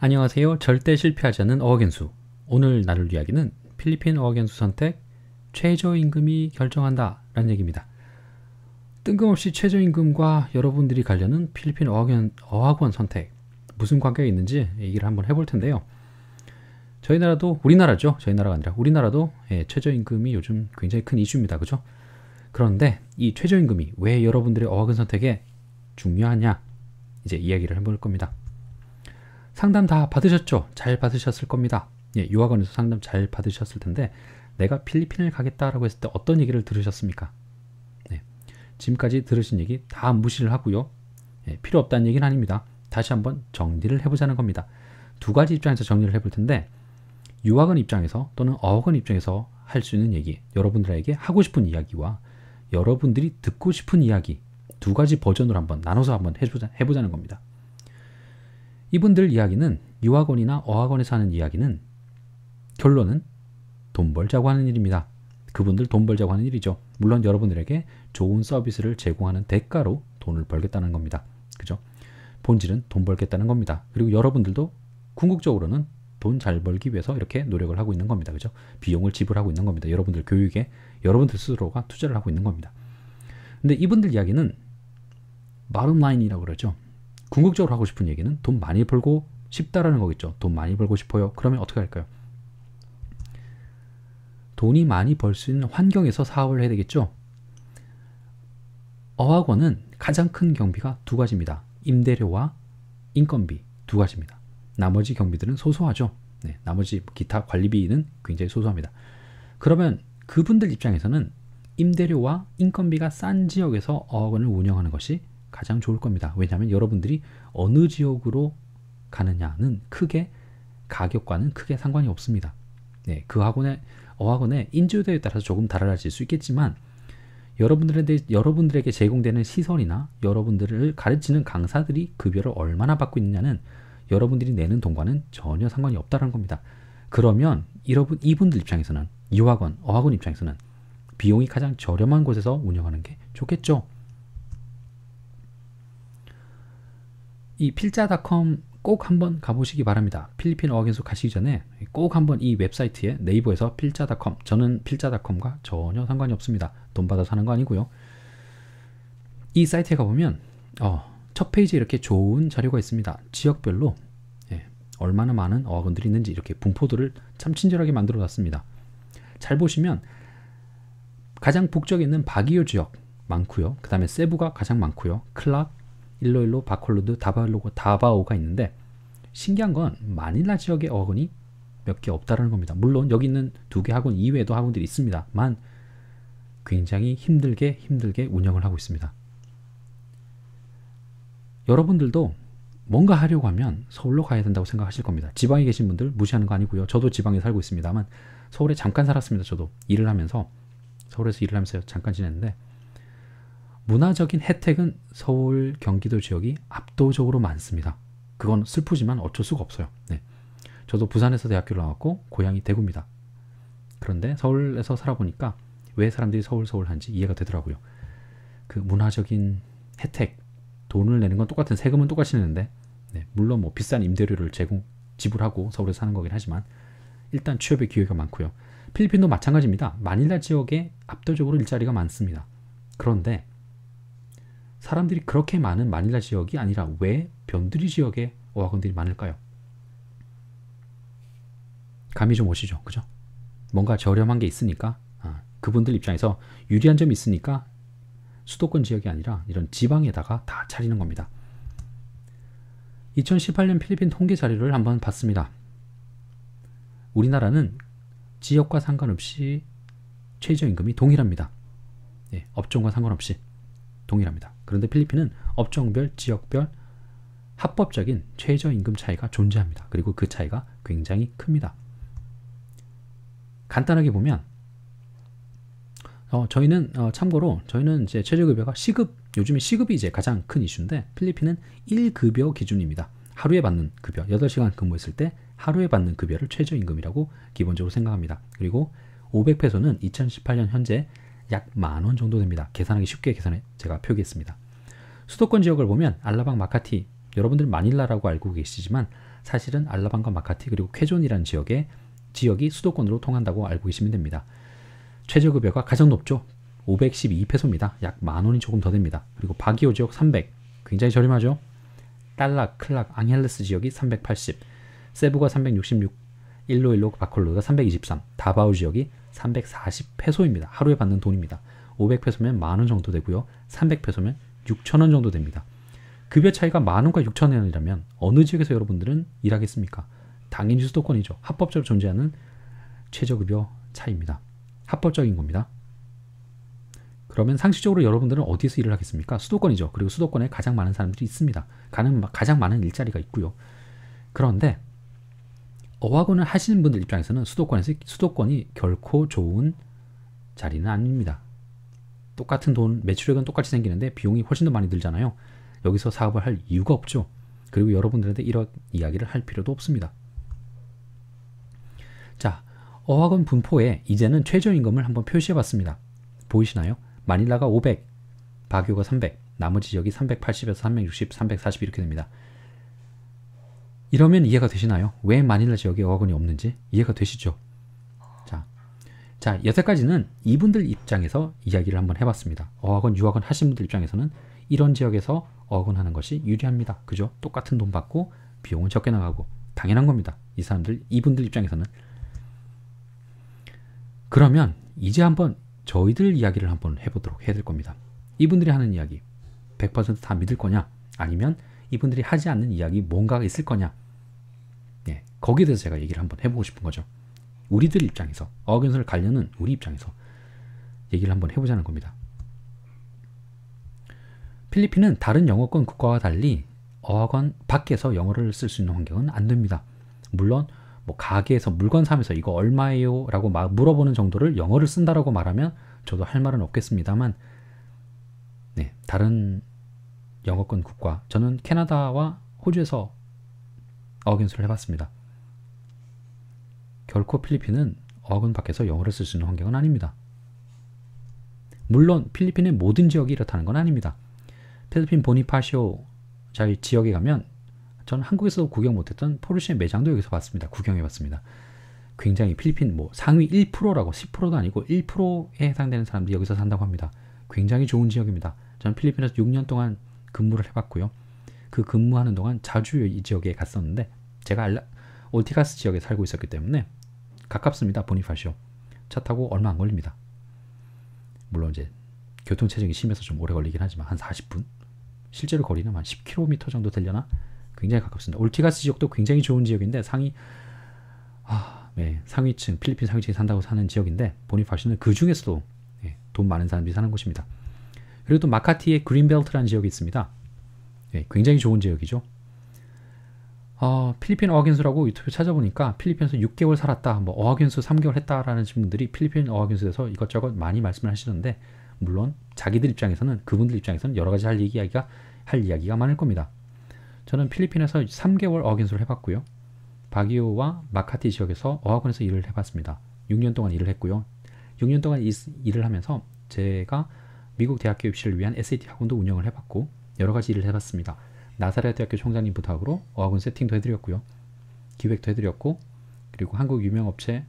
안녕하세요. 절대 실패하지 않는 어학연수. 오늘 나눌 이야기는 필리핀 어학연수 선택 최저임금이 결정한다 라는 얘기입니다. 뜬금없이 최저임금과 여러분들이 관련은 필리핀 어학연, 어학원 선택 무슨 관계가 있는지 얘기를 한번 해볼 텐데요. 저희 나라도 우리나라죠. 저희 나라가 아니라 우리나라도 예, 최저임금이 요즘 굉장히 큰 이슈입니다. 그죠? 그런데 이 최저임금이 왜 여러분들의 어학원 선택에 중요하냐 이제 이야기를 해볼 겁니다. 상담 다 받으셨죠? 잘 받으셨을 겁니다. 예, 유학원에서 상담 잘 받으셨을 텐데 내가 필리핀을 가겠다라고 했을 때 어떤 얘기를 들으셨습니까? 네, 지금까지 들으신 얘기 다 무시를 하고요. 예, 필요 없다는 얘기는 아닙니다. 다시 한번 정리를 해보자는 겁니다. 두 가지 입장에서 정리를 해볼 텐데 유학원 입장에서 또는 어학원 입장에서 할 수 있는 얘기, 여러분들에게 하고 싶은 이야기와 여러분들이 듣고 싶은 이야기 두 가지 버전으로 한번 나눠서 한번 해보자, 해보자는 겁니다. 이분들 이야기는 유학원이나 어학원에 사는 이야기는 결론은 돈 벌자고 하는 일입니다. 그분들 돈 벌자고 하는 일이죠. 물론 여러분들에게 좋은 서비스를 제공하는 대가로 돈을 벌겠다는 겁니다. 그죠? 본질은 돈 벌겠다는 겁니다. 그리고 여러분들도 궁극적으로는 돈 잘 벌기 위해서 이렇게 노력을 하고 있는 겁니다. 그죠? 비용을 지불하고 있는 겁니다. 여러분들 교육에 여러분들 스스로가 투자를 하고 있는 겁니다. 근데 이분들 이야기는 마름 라인이라고 그러죠. 궁극적으로 하고 싶은 얘기는 돈 많이 벌고 싶다라는 거겠죠. 돈 많이 벌고 싶어요. 그러면 어떻게 할까요? 돈이 많이 벌 수 있는 환경에서 사업을 해야 되겠죠. 어학원은 가장 큰 경비가 두 가지입니다. 임대료와 인건비 두 가지입니다. 나머지 경비들은 소소하죠. 네, 나머지 기타 관리비는 굉장히 소소합니다. 그러면 그분들 입장에서는 임대료와 인건비가 싼 지역에서 어학원을 운영하는 것이 가장 좋을 겁니다. 왜냐하면 여러분들이 어느 지역으로 가느냐는 크게 가격과는 크게 상관이 없습니다. 네, 그 학원의 어학원의 인조도에 따라서 조금 달라질 수 있겠지만 여러분들에 여러분들에게 제공되는 시설이나 여러분들을 가르치는 강사들이 급여를 얼마나 받고 있느냐는 여러분들이 내는 돈과는 전혀 상관이 없다는 겁니다. 그러면 여러분 이분들 입장에서는 이학원 어학원 입장에서는 비용이 가장 저렴한 곳에서 운영하는 게 좋겠죠. 이 필자닷컴 꼭 한번 가보시기 바랍니다. 필리핀 어학연수 가시기 전에 꼭 한번 이 웹사이트에 네이버에서 필자닷컴 저는 필자닷컴과 전혀 상관이 없습니다. 돈 받아서 하는 거 아니고요. 이 사이트에 가보면 어, 첫 페이지에 이렇게 좋은 자료가 있습니다. 지역별로 예, 얼마나 많은 어학원들이 있는지 이렇게 분포도를 참 친절하게 만들어 놨습니다. 잘 보시면 가장 북쪽에 있는 바기오 지역 많고요. 그 다음에 세부가 가장 많고요. 클락, 일로일로 바콜로드, 다바로고 다바오가 있는데 신기한 건 마닐라 지역의 어원이몇 개 없다라는 겁니다. 물론 여기 있는 두 개 학원 이외에도 학원들이 있습니다만 굉장히 힘들게 힘들게 운영을 하고 있습니다. 여러분들도 뭔가 하려고 하면 서울로 가야 된다고 생각하실 겁니다. 지방에 계신 분들 무시하는 거 아니고요. 저도 지방에 살고 있습니다만 서울에 잠깐 살았습니다. 저도 일을 하면서 서울에서 일을 하면서 잠깐 지냈는데 문화적인 혜택은 서울, 경기도 지역이 압도적으로 많습니다. 그건 슬프지만 어쩔 수가 없어요. 네. 저도 부산에서 대학교를 나왔고 고향이 대구입니다. 그런데 서울에서 살아보니까 왜 사람들이 서울 서울 하는지 이해가 되더라고요. 그 문화적인 혜택, 돈을 내는 건 똑같은 세금은 똑같이 내는데 네, 물론 뭐 비싼 임대료를 제공 지불하고 서울에 사는 거긴 하지만 일단 취업의 기회가 많고요. 필리핀도 마찬가지입니다. 마닐라 지역에 압도적으로 일자리가 많습니다. 그런데 사람들이 그렇게 많은 마닐라 지역이 아니라 왜 변두리 지역에 어학원들이 많을까요? 감이 좀 오시죠? 그죠? 뭔가 저렴한 게 있으니까 아, 그분들 입장에서 유리한 점이 있으니까 수도권 지역이 아니라 이런 지방에다가 다 차리는 겁니다. 2018년 필리핀 통계 자료를 한번 봤습니다. 우리나라는 지역과 상관없이 최저임금이 동일합니다. 예, 업종과 상관없이 동일합니다. 그런데 필리핀은 업종별, 지역별 합법적인 최저임금 차이가 존재합니다. 그리고 그 차이가 굉장히 큽니다. 간단하게 보면 어, 저희는 어, 참고로 저희는 이제 최저급여가 시급 요즘에 시급이 이제 가장 큰 이슈인데 필리핀은 1급여 기준입니다. 하루에 받는 급여 8시간 근무했을 때 하루에 받는 급여를 최저임금이라고 기본적으로 생각합니다. 그리고 500페소는 2018년 현재 약만원 정도 됩니다. 계산하기 쉽게 계산해 제가 표기했습니다. 수도권 지역을 보면 알라방 마카티 여러분들 마닐라라고 알고 계시지만 사실은 알라방과 마카티 그리고 쾌존이라는 지역의 지역이 수도권으로 통한다고 알고 계시면 됩니다. 최저급여가 가장 높죠. 512페소입니다. 약 만원이 조금 더 됩니다. 그리고 바기오 지역 300 굉장히 저렴하죠. 달락 클락, 앙헬레스 지역이 380 세부가 366 일로일로 바콜로가 323다바오 지역이 340페소입니다. 하루에 받는 돈입니다. 500페소면 만원 정도 되고요. 300페소면 6천원 정도 됩니다. 급여 차이가 만원과 6천원이라면 어느 지역에서 여러분들은 일하겠습니까? 당연히 수도권이죠. 합법적으로 존재하는 최저급여 차이입니다. 합법적인 겁니다. 그러면 상식적으로 여러분들은 어디서 일을 하겠습니까? 수도권이죠. 그리고 수도권에 가장 많은 사람들이 있습니다. 가장 많은 일자리가 있고요. 그런데 어학원을 하시는 분들 입장에서는 수도권에서 수도권이 결코 좋은 자리는 아닙니다. 똑같은 돈, 매출액은 똑같이 생기는데 비용이 훨씬 더 많이 들잖아요. 여기서 사업을 할 이유가 없죠. 그리고 여러분들한테 이런 이야기를 할 필요도 없습니다. 자, 어학원 분포에 이제는 최저임금을 한번 표시해 봤습니다. 보이시나요? 마닐라가 500, 바교가 300, 나머지 지역이 380에서 360, 340 이렇게 됩니다. 이러면 이해가 되시나요? 왜 마닐라 지역에 어학원이 없는지 이해가 되시죠? 자, 자 여태까지는 이분들 입장에서 이야기를 한번 해봤습니다. 어학원, 유학원 하신 분들 입장에서는 이런 지역에서 어학원 하는 것이 유리합니다. 그죠? 똑같은 돈 받고 비용은 적게 나가고 당연한 겁니다. 이 사람들, 이분들 입장에서는 그러면 이제 한번 저희들 이야기를 한번 해보도록 해야 될 겁니다. 이분들이 하는 이야기 100%다 믿을 거냐? 아니면 이분들이 하지 않는 이야기 뭔가가 있을 거냐. 예, 거기에 대해서 제가 얘기를 한번 해보고 싶은 거죠. 우리들 입장에서 어학연수를 가려는 우리 입장에서 얘기를 한번 해보자는 겁니다. 필리핀은 다른 영어권 국가와 달리 어학원 밖에서 영어를 쓸 수 있는 환경은 안 됩니다. 물론 뭐 가게에서 물건 사면서 이거 얼마예요? 라고 막 물어보는 정도를 영어를 쓴다라고 말하면 저도 할 말은 없겠습니다만 네, 다른 영어권 국가 저는 캐나다와 호주에서 어학연수를 해봤습니다. 결코 필리핀은 어학원 밖에서 영어를 쓸 수 있는 환경은 아닙니다. 물론 필리핀의 모든 지역이 이렇다는 건 아닙니다. 필리핀 보니파시오 자잘 지역에 가면 저는 한국에서 도 구경 못했던 포르쉐 매장도 여기서 봤습니다. 구경해봤습니다. 굉장히 필리핀 뭐 상위 1%라고 10%도 아니고 1%에 해당되는 사람들이 여기서 산다고 합니다. 굉장히 좋은 지역입니다. 저는 필리핀에서 6년 동안 근무를 해봤고요. 그 근무하는 동안 자주 이 지역에 갔었는데 제가 알라, 올티가스 지역에 살고 있었기 때문에 가깝습니다. 보니파시오. 차 타고 얼마 안 걸립니다. 물론 이제 교통체증이 심해서 좀 오래 걸리긴 하지만 한 40분? 실제로 거리는 한 10km 정도 되려나? 굉장히 가깝습니다. 올티가스 지역도 굉장히 좋은 지역인데 상위 아, 네, 상위층 필리핀 상위층에 산다고 사는 지역인데 보니파시오는 그 중에서도 네, 돈 많은 사람들이 사는 곳입니다. 그리고 또 마카티의 그린벨트라는 지역이 있습니다. 예, 굉장히 좋은 지역이죠. 어, 필리핀 어학연수라고 유튜브 찾아보니까 필리핀에서 6개월 살았다, 뭐 어학연수 3개월 했다라는 분들이 필리핀 어학연수에서 이것저것 많이 말씀을 하시는데 물론 자기들 입장에서는 그분들 입장에서는 여러 가지 할 이야기가 할 이야기가 많을 겁니다. 저는 필리핀에서 3개월 어학연수를 해봤고요. 바기오와 마카티 지역에서 어학원에서 일을 해봤습니다. 6년 동안 일을 했고요. 6년 동안 일, 일을 하면서 제가 미국 대학교 입시를 위한 SAT 학원도 운영을 해봤고 여러 가지 일을 해봤습니다. 나사렛 대학교 총장님 부탁으로 어학원 세팅도 해드렸고요. 기획도 해드렸고 그리고 한국 유명 업체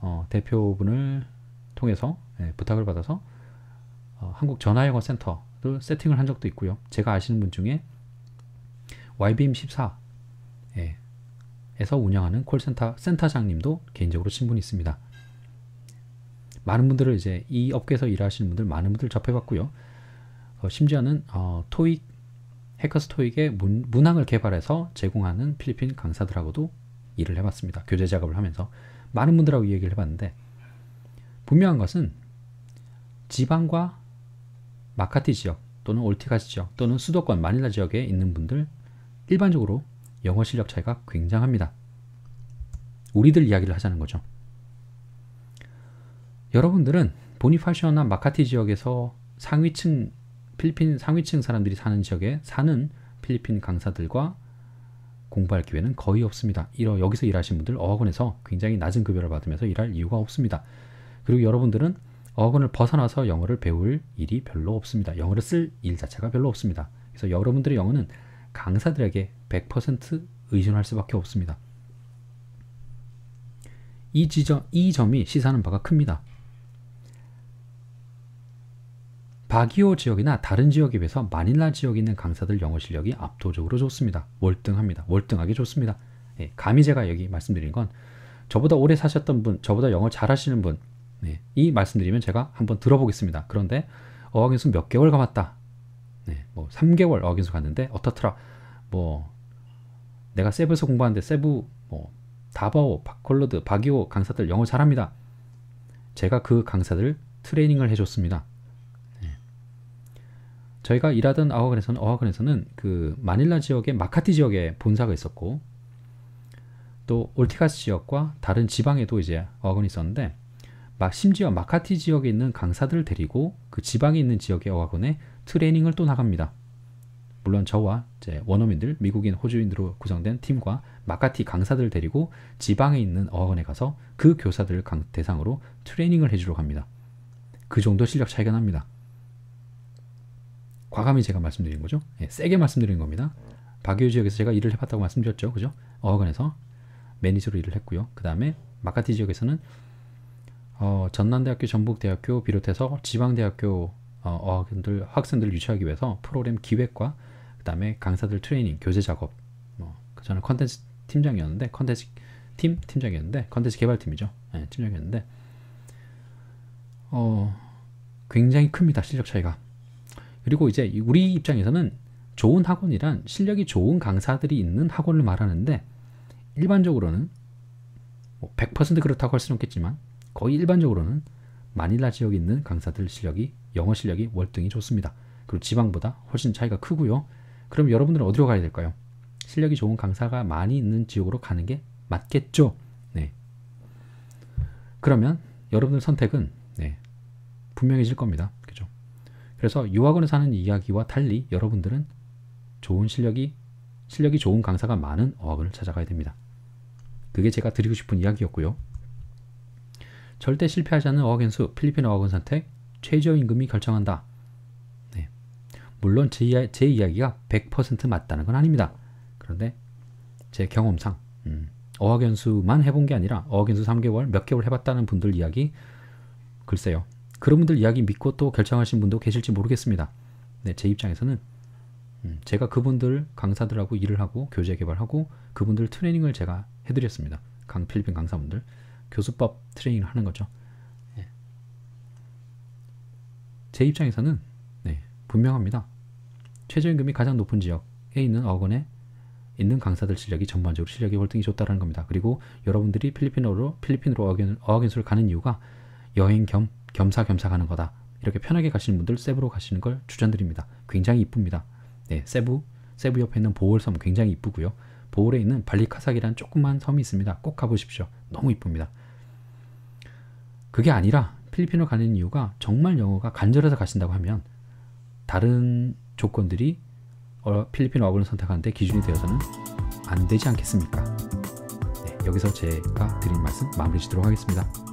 어, 대표분을 통해서 예, 부탁을 받아서 어, 한국 전화영어 센터도 세팅을 한 적도 있고요. 제가 아시는 분 중에 YBM14에서 예, 운영하는 콜센터 센터장님도 개인적으로 친분이 있습니다. 많은 분들을 이제 이 업계에서 일하시는 분들 많은 분들 접해봤고요. 어, 심지어는 어, 토익 해커스 토익의 문, 문항을 개발해서 제공하는 필리핀 강사들하고도 일을 해봤습니다. 교재 작업을 하면서 많은 분들하고 이 얘기를 해봤는데 분명한 것은 지방과 마카티 지역 또는 올티카시 지역 또는 수도권 마닐라 지역에 있는 분들 일반적으로 영어 실력 차이가 굉장합니다. 우리들 이야기를 하자는 거죠. 여러분들은 보니파시오나 마카티 지역에서 상위층 필리핀 상위층 사람들이 사는 지역에 사는 필리핀 강사들과 공부할 기회는 거의 없습니다. 이러 여기서 일하신 분들 어학원에서 굉장히 낮은 급여를 받으면서 일할 이유가 없습니다. 그리고 여러분들은 어학원을 벗어나서 영어를 배울 일이 별로 없습니다. 영어를 쓸 일 자체가 별로 없습니다. 그래서 여러분들의 영어는 강사들에게 100% 의존할 수밖에 없습니다. 이 지점, 이 점이 시사하는 바가 큽니다. 바기오 지역이나 다른 지역에 비해서 마닐라 지역에 있는 강사들 영어 실력이 압도적으로 좋습니다. 월등합니다. 월등하게 좋습니다. 예, 감히 제가 여기 말씀드린 건 저보다 오래 사셨던 분, 저보다 영어 잘하시는 분, 예, 이 말씀드리면 제가 한번 들어보겠습니다. 그런데 어학연수 몇 개월 가봤다. 예, 네, 뭐 3개월 어학연수 갔는데 어떻더라. 뭐 내가 세부에서 공부하는데 세부 뭐 다바오, 박콜러드 바기오 강사들 영어 잘합니다. 제가 그 강사들 트레이닝을 해줬습니다. 저희가 일하던 어학원에서는 어학원에서는 그 마닐라 지역의 마카티 지역에 본사가 있었고 또 올티카스 지역과 다른 지방에도 이제 어학원이 있었는데 막 심지어 마카티 지역에 있는 강사들을 데리고 그 지방에 있는 지역의 어학원에 트레이닝을 또 나갑니다. 물론 저와 제 원어민들, 미국인, 호주인으로 구성된 팀과 마카티 강사들을 데리고 지방에 있는 어학원에 가서 그 교사들을 대상으로 트레이닝을 해주러 갑니다. 그 정도 실력 차이가 납니다. 과감히 제가 말씀드린 거죠. 예, 세게 말씀드린 겁니다. 바교 지역에서 제가 일을 해봤다고 말씀드렸죠. 그죠? 어학원에서 매니저로 일을 했고요. 그 다음에 마카티 지역에서는 어, 전남대학교, 전북대학교 비롯해서 지방대학교 어, 어학생들, 학생들 유치하기 위해서 프로그램 기획과 그 다음에 강사들 트레이닝, 교재 작업 뭐, 그 저는 컨텐츠 팀장이었는데 컨텐츠 팀? 팀장이었는데 컨텐츠 개발팀이죠. 예, 팀장이었는데 어, 굉장히 큽니다. 실력 차이가. 그리고 이제 우리 입장에서는 좋은 학원이란 실력이 좋은 강사들이 있는 학원을 말하는데 일반적으로는 뭐100% 그렇다고 할 수는 없겠지만 거의 일반적으로는 마닐라 지역에 있는 강사들 실력이 영어 실력이 월등히 좋습니다. 그리고 지방보다 훨씬 차이가 크고요. 그럼 여러분들은 어디로 가야 될까요? 실력이 좋은 강사가 많이 있는 지역으로 가는 게 맞겠죠? 네. 그러면 여러분들 선택은 네, 분명해질 겁니다. 그래서 유학원에사는 이야기와 달리 여러분들은 좋은 실력이 실력이 좋은 강사가 많은 어학원을 찾아가야 됩니다. 그게 제가 드리고 싶은 이야기였고요. 절대 실패하지 않는 어학연 수, 필리핀 어학원 선택, 최저임금이 결정한다. 네. 물론 제, 제 이야기가 100% 맞다는 건 아닙니다. 그런데 제 경험상 음, 어학연수만 해본 게 아니라 어학연수 3개월, 몇 개월 해봤다는 분들 이야기 글쎄요. 그런 분들 이야기 믿고 또 결정하신 분도 계실지 모르겠습니다. 네, 제 입장에서는 음, 제가 그분들 강사들하고 일을 하고 교재 개발하고 그분들 트레이닝을 제가 해드렸습니다. 강 필리핀 강사분들 교수법 트레이닝을 하는 거죠. 네. 제 입장에서는 네, 분명합니다. 최저임금이 가장 높은 지역에 있는 어건에 있는 강사들 실력이 전반적으로 실력이 월등히 좋다는 겁니다. 그리고 여러분들이 필리핀어로 필리핀으로 어학연수를 가는 이유가 여행 겸 겸사겸사 가는 거다. 이렇게 편하게 가시는 분들 세부로 가시는 걸 추천드립니다. 굉장히 이쁩니다. 네, 세부, 세부 옆에 있는 보홀섬 굉장히 이쁘고요. 보홀에 있는 발리카삭이라는 조그만 섬이 있습니다. 꼭 가보십시오. 너무 이쁩니다. 그게 아니라 필리핀을 가는 이유가 정말 영어가 간절해서 가신다고 하면 다른 조건들이 어, 필리핀 와학원을 선택하는데 기준이 되어서는 안 되지 않겠습니까? 네, 여기서 제가 드린 말씀 마무리 짓도록 하겠습니다.